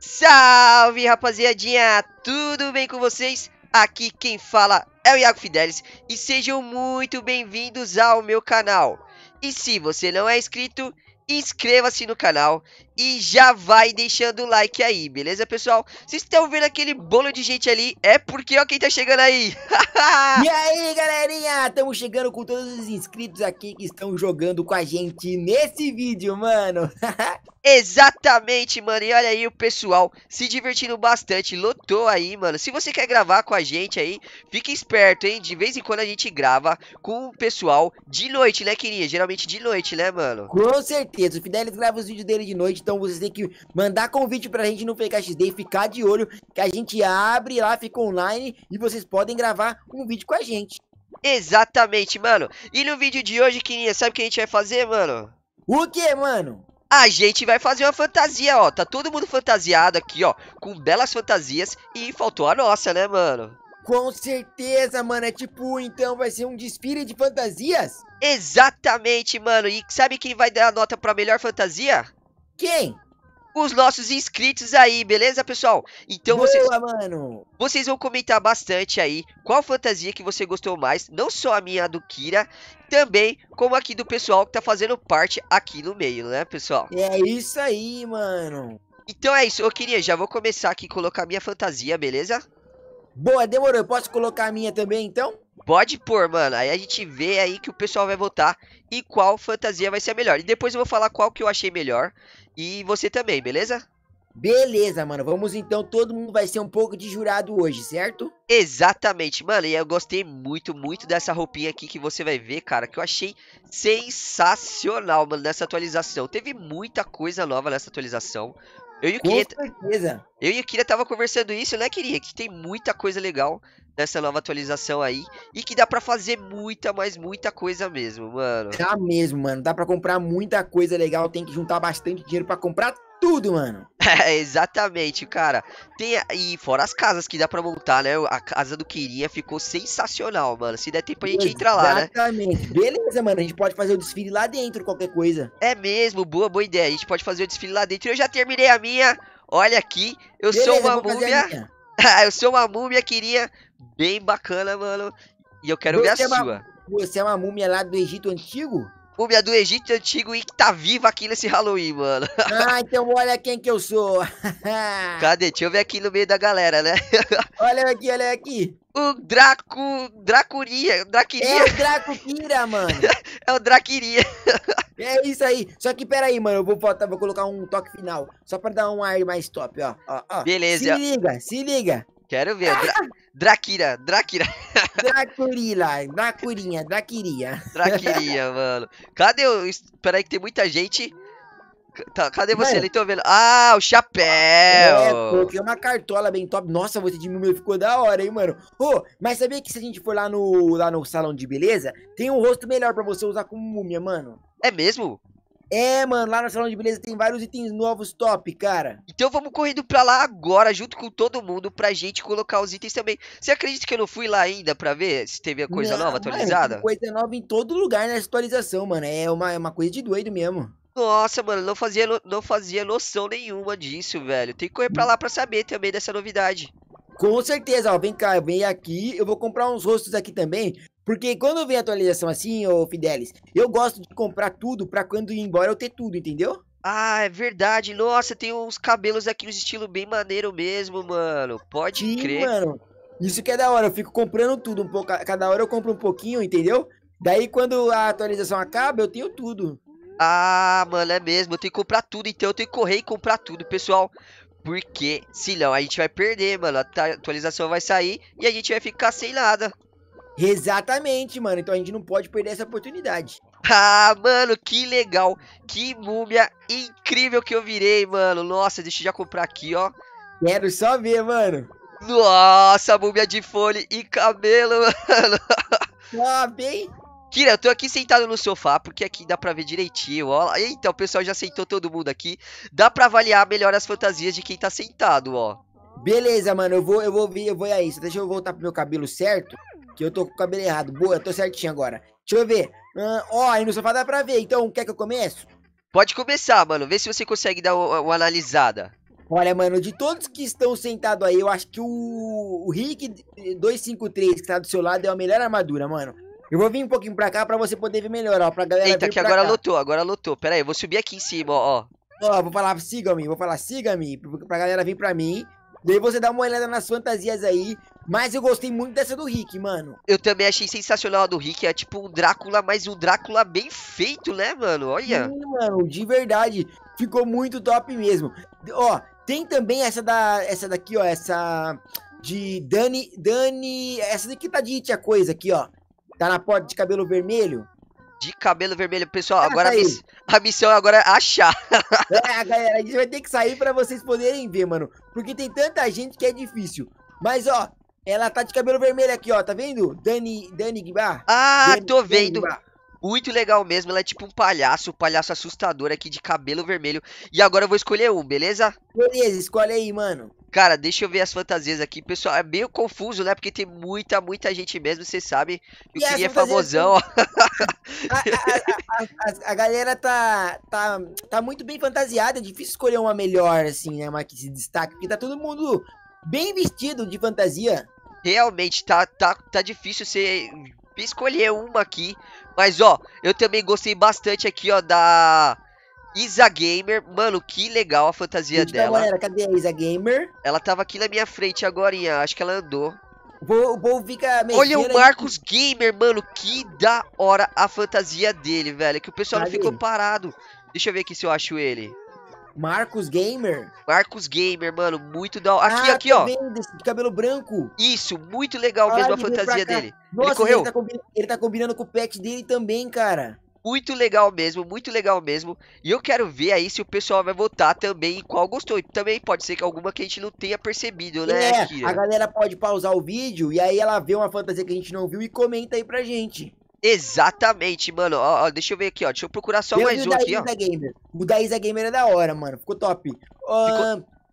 Salve rapaziadinha, tudo bem com vocês? Aqui quem fala é o Iago Fidelis e sejam muito bem-vindos ao meu canal. E se você não é inscrito, inscreva-se no canal e já vai deixando o like aí, beleza, pessoal? Vocês estão vendo aquele bolo de gente ali, é porque ó quem tá chegando aí. e aí, galerinha, estamos chegando com todos os inscritos aqui que estão jogando com a gente nesse vídeo, mano. Exatamente, mano, e olha aí o pessoal se divertindo bastante, lotou aí, mano. Se você quer gravar com a gente aí, fique esperto, hein, de vez em quando a gente grava com o pessoal de noite, né, queria? Geralmente de noite, né, mano? Com certeza, o Fidelis grava os vídeos dele de noite, então vocês têm que mandar convite pra gente no PKXD e ficar de olho que a gente abre lá, fica online e vocês podem gravar um vídeo com a gente. Exatamente, mano. E no vídeo de hoje, Quininha, sabe o que a gente vai fazer, mano? O que, mano? A gente vai fazer uma fantasia, ó. Tá todo mundo fantasiado aqui, ó. Com belas fantasias. E faltou a nossa, né, mano? Com certeza, mano. É tipo, então vai ser um desfile de fantasias? Exatamente, mano. E sabe quem vai dar a nota pra melhor fantasia? Quem? os nossos inscritos aí, beleza, pessoal? Então Boa, vocês, mano. vocês vão comentar bastante aí qual fantasia que você gostou mais, não só a minha a do Kira, também como aqui do pessoal que tá fazendo parte aqui no meio, né, pessoal? É isso aí, mano. Então é isso, eu queria, já vou começar aqui colocar minha fantasia, beleza? Boa, demorou. Eu posso colocar a minha também, então? Pode pôr, mano. Aí a gente vê aí que o pessoal vai votar e qual fantasia vai ser a melhor. E depois eu vou falar qual que eu achei melhor. E você também, beleza? Beleza, mano. Vamos então, todo mundo vai ser um pouco de jurado hoje, certo? Exatamente, mano. E eu gostei muito, muito dessa roupinha aqui que você vai ver, cara, que eu achei sensacional, mano, nessa atualização. Teve muita coisa nova nessa atualização. Eu e o Kira. Eu e o Kira tava conversando isso, né, queria? Que tem muita coisa legal nessa nova atualização aí. E que dá para fazer muita, mas muita coisa mesmo, mano. Dá mesmo, mano. Dá para comprar muita coisa legal. Tem que juntar bastante dinheiro para comprar tudo, mano. É, exatamente, cara. Tem, e fora as casas que dá pra montar, né? A casa do queria ficou sensacional, mano. Se der tempo a gente Exatamente. entra lá, né? Exatamente. Beleza, mano. A gente pode fazer o desfile lá dentro, qualquer coisa. É mesmo, boa, boa ideia. A gente pode fazer o desfile lá dentro. Eu já terminei a minha. Olha aqui, eu Beleza, sou uma múmia. eu sou uma múmia, queria Bem bacana, mano. E eu quero você ver a é sua. Uma, você é uma múmia lá do Egito Antigo? múmia é do Egito Antigo e que tá viva aqui nesse Halloween, mano. Ah, então olha quem que eu sou. Cadê? Deixa eu ver aqui no meio da galera, né? olha aqui, olha aqui. O Draco... Dracuria. Draquiria. É o Dracuquira, mano. é o Draquiria. é isso aí. Só que peraí, mano. Eu vou, botar, vou colocar um toque final. Só pra dar um ar mais top, ó. ó, ó. Beleza. Se liga, se liga. Quero ver. Ah! Drakira, Drakira. Dracurila, Dracurinha, Draquiria. Draquiria, mano. Cadê o. Peraí, que tem muita gente. Tá, cadê você? Ele tô vendo. Ah, o chapéu! É, tem é uma cartola bem top. Nossa, você de diminuiu, ficou da hora, hein, mano? Ô, oh, mas sabia que se a gente for lá no, lá no salão de beleza, tem um rosto melhor pra você usar como múmia, mano? É mesmo? É, mano, lá no salão de beleza tem vários itens novos top, cara. Então vamos correndo pra lá agora, junto com todo mundo, pra gente colocar os itens também. Você acredita que eu não fui lá ainda pra ver se teve coisa não, nova atualizada? Mano, coisa nova em todo lugar nessa atualização, mano. É uma, é uma coisa de doido mesmo. Nossa, mano, não fazia, não fazia noção nenhuma disso, velho. Tem que correr pra lá pra saber também dessa novidade. Com certeza, ó. Vem cá, vem aqui. Eu vou comprar uns rostos aqui também porque quando vem atualização assim, ô Fidelis, eu gosto de comprar tudo pra quando ir embora eu ter tudo, entendeu? Ah, é verdade. Nossa, tem uns cabelos aqui no estilo bem maneiro mesmo, mano. Pode Sim, crer. mano. Isso que é da hora. Eu fico comprando tudo um pouco. Cada hora eu compro um pouquinho, entendeu? Daí quando a atualização acaba, eu tenho tudo. Ah, mano, é mesmo. Eu tenho que comprar tudo, então eu tenho que correr e comprar tudo, pessoal. Porque, se não, a gente vai perder, mano. A atualização vai sair e a gente vai ficar sem nada. Exatamente, mano. Então a gente não pode perder essa oportunidade. Ah, mano, que legal. Que múmia incrível que eu virei, mano. Nossa, deixa eu já comprar aqui, ó. Quero só ver, mano. Nossa, múmia de folha e cabelo, mano. Ah, bem. Kira, eu tô aqui sentado no sofá, porque aqui dá pra ver direitinho, ó. Eita, o pessoal já sentou todo mundo aqui. Dá pra avaliar melhor as fantasias de quem tá sentado, ó. Beleza, mano, eu vou, eu vou ver, eu vou aí. Deixa eu voltar pro meu cabelo certo que eu tô com o cabelo errado. Boa, eu tô certinho agora. Deixa eu ver. ó, aí no sofá dá pra ver, então quer que eu comece? Pode começar, mano. Vê se você consegue dar uma, uma analisada. Olha, mano, de todos que estão sentados aí, eu acho que o, o Rick 253 que tá do seu lado é a melhor armadura, mano. Eu vou vir um pouquinho pra cá pra você poder ver melhor, ó, pra galera Eita, que agora cá. lotou, agora lotou. Pera aí, eu vou subir aqui em cima, ó. Ó, vou falar, siga-me, vou falar, siga-me, pra galera vir pra mim. Daí você dá uma olhada nas fantasias aí, mas eu gostei muito dessa do Rick, mano. Eu também achei sensacional a do Rick. É tipo um Drácula, mas um Drácula bem feito, né, mano? Olha. Sim, mano, de verdade. Ficou muito top mesmo. Ó, tem também essa da. Essa daqui, ó. Essa. De Dani. Dani. Essa daqui tá de a coisa aqui, ó. Tá na porta de cabelo vermelho. De cabelo vermelho, pessoal. Ah, agora a, miss... a, missão é agora é achar. é, galera, a gente vai ter que sair para vocês poderem ver, mano. Porque tem tanta gente que é difícil. Mas ó, ela tá de cabelo vermelho aqui, ó, tá vendo? Dani, Dani Guibar. Ah, Dani, tô vendo. Muito legal mesmo, ela é tipo um palhaço, um palhaço assustador aqui de cabelo vermelho. E agora eu vou escolher um, beleza? Beleza, escolhe aí, mano. Cara, deixa eu ver as fantasias aqui. Pessoal, é meio confuso, né? Porque tem muita, muita gente mesmo, vocês sabem. o e queria famosão, assim? ó. a, a, a, a, galera tá, tá, tá muito bem fantasiada. É difícil escolher uma melhor, assim, né? Uma que se destaque. Porque tá todo mundo bem vestido de fantasia realmente tá, tá, tá difícil você escolher uma aqui. Mas, ó, eu também gostei bastante aqui, ó, da Isa Gamer. Mano, que legal a fantasia Gente, dela. Galera, cadê a Isa Gamer? Ela tava aqui na minha frente agora, acho que ela andou. Vou, vou ficar Olha o Marcos aí. Gamer, mano, que da hora a fantasia dele, velho. Que o pessoal Cadê? não ficou parado. Deixa eu ver aqui se eu acho ele. Marcos Gamer. Marcos Gamer, mano, muito da Aqui, ah, aqui, ó. Desse, de cabelo branco. Isso, muito legal ah, mesmo a fantasia dele. Nossa, ele correu. Ele tá, ele tá, combinando com o pet dele também, cara. Muito legal mesmo, muito legal mesmo. E eu quero ver aí se o pessoal vai votar também em qual gostou. Também pode ser que alguma que a gente não tenha percebido, né, É, Kira? a galera pode pausar o vídeo e aí ela vê uma fantasia que a gente não viu e comenta aí pra gente. Exatamente, mano. Ó, ó, deixa eu ver aqui, ó. Deixa eu procurar só eu mais um aqui, ó. Gamer. O da Isa Gamer é da hora, mano. Ficou top.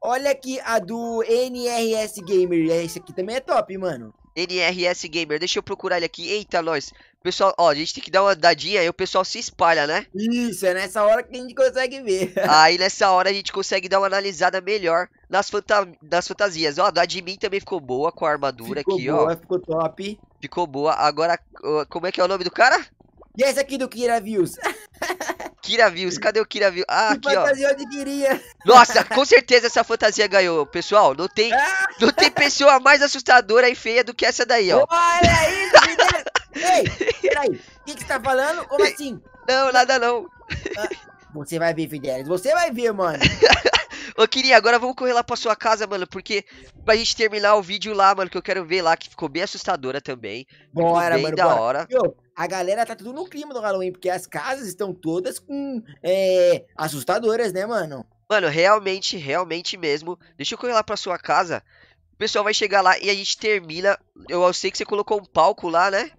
Olha aqui a do NRS Gamer. Esse aqui também é top, mano. NRS Gamer, deixa eu procurar ele aqui. Eita, nós. Pessoal, ó, a gente tem que dar uma dadinha. e o pessoal se espalha, né? Isso, é nessa hora que a gente consegue ver. Aí nessa hora a gente consegue dar uma analisada melhor nas, fanta nas fantasias. Ó, a da Admin também ficou boa com a armadura ficou aqui, boa, ó. Ficou top. Ficou boa. Agora, como é que é o nome do cara? E esse aqui do Kira Views. Kira Views, cadê o Kira Views? Ah, aqui, fantasia ó. onde queria. Nossa, com certeza essa fantasia ganhou. Pessoal, não tem, ah. não tem pessoa mais assustadora e feia do que essa daí, ó. Olha aí, Ei, peraí, o que, que você tá falando? Como assim? Não, nada não. Ah, você vai ver, Fidelis, você vai ver, mano. Ô, queria, agora vamos correr lá pra sua casa, mano, porque pra gente terminar o vídeo lá, mano, que eu quero ver lá, que ficou bem assustadora também. Bora, bem mano, da bora. hora. a galera tá tudo no clima do Halloween, porque as casas estão todas com é, assustadoras, né, mano? Mano, realmente, realmente mesmo. Deixa eu correr lá pra sua casa. O pessoal vai chegar lá e a gente termina. Eu sei que você colocou um palco lá, né?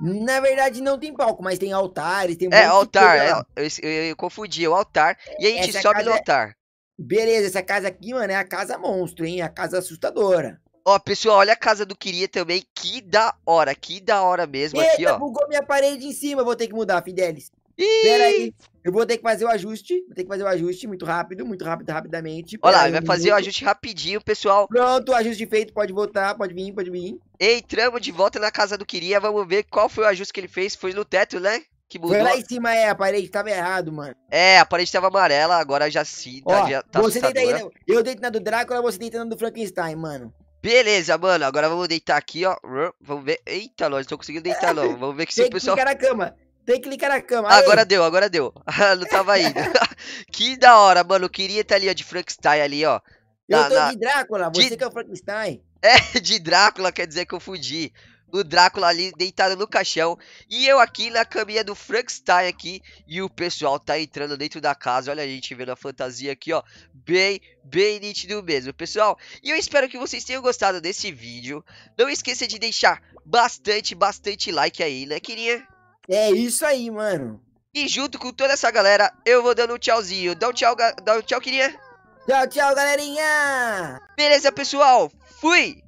Na verdade, não tem palco, mas tem altar e tem um É, altar. É, eu, eu, eu, confundi, é o altar. E a gente Essa sobe no é altar. Beleza, essa casa aqui, mano, é a casa monstro, hein? É a casa assustadora. Ó, pessoal, olha a casa do Queria também. Que da hora, que da hora mesmo Eita, aqui, ó. bugou minha parede em cima. Vou ter que mudar, Fidelis. Ih! Pera aí. Eu vou ter que fazer o ajuste. Vou ter que fazer o ajuste muito rápido, muito rápido, rapidamente. Olha lá, vai fazer o ajuste rapidinho, pessoal. Pronto, ajuste feito. Pode voltar, pode vir, pode vir. Entramos de volta na casa do Queria. Vamos ver qual foi o ajuste que ele fez. Foi no teto, né? que mudou. Foi lá em cima, é, a parede tava errado, mano. É, a parede tava amarela, agora já sim, tá Ó, já, tá você deita aí, né? Eu deito na do Drácula, você deita na do Frankenstein, mano. Beleza, mano, agora vamos deitar aqui, ó. Vamos ver. Eita, nós não tô conseguindo deitar, não. Vamos ver que se o pessoal. Tem que clicar na cama. Tem que clicar na cama. Aí. Agora deu, agora deu. não tava indo. que da hora, mano. Eu queria estar ali, ó, de Frankenstein ali, ó. Na, eu tô na... de Drácula, você de... que é o Frankenstein. É, de Drácula quer dizer que eu fugi o Drácula ali deitado no caixão e eu aqui na caminha do Frankenstein aqui e o pessoal tá entrando dentro da casa. Olha a gente vendo a fantasia aqui, ó, bem, bem nítido mesmo, pessoal. E eu espero que vocês tenham gostado desse vídeo. Não esqueça de deixar bastante, bastante like aí, né, queria? É isso aí, mano. E junto com toda essa galera, eu vou dando um tchauzinho. Dá um tchau, dá um tchau, queria? Tchau, tchau, galerinha! Beleza, pessoal? Fui!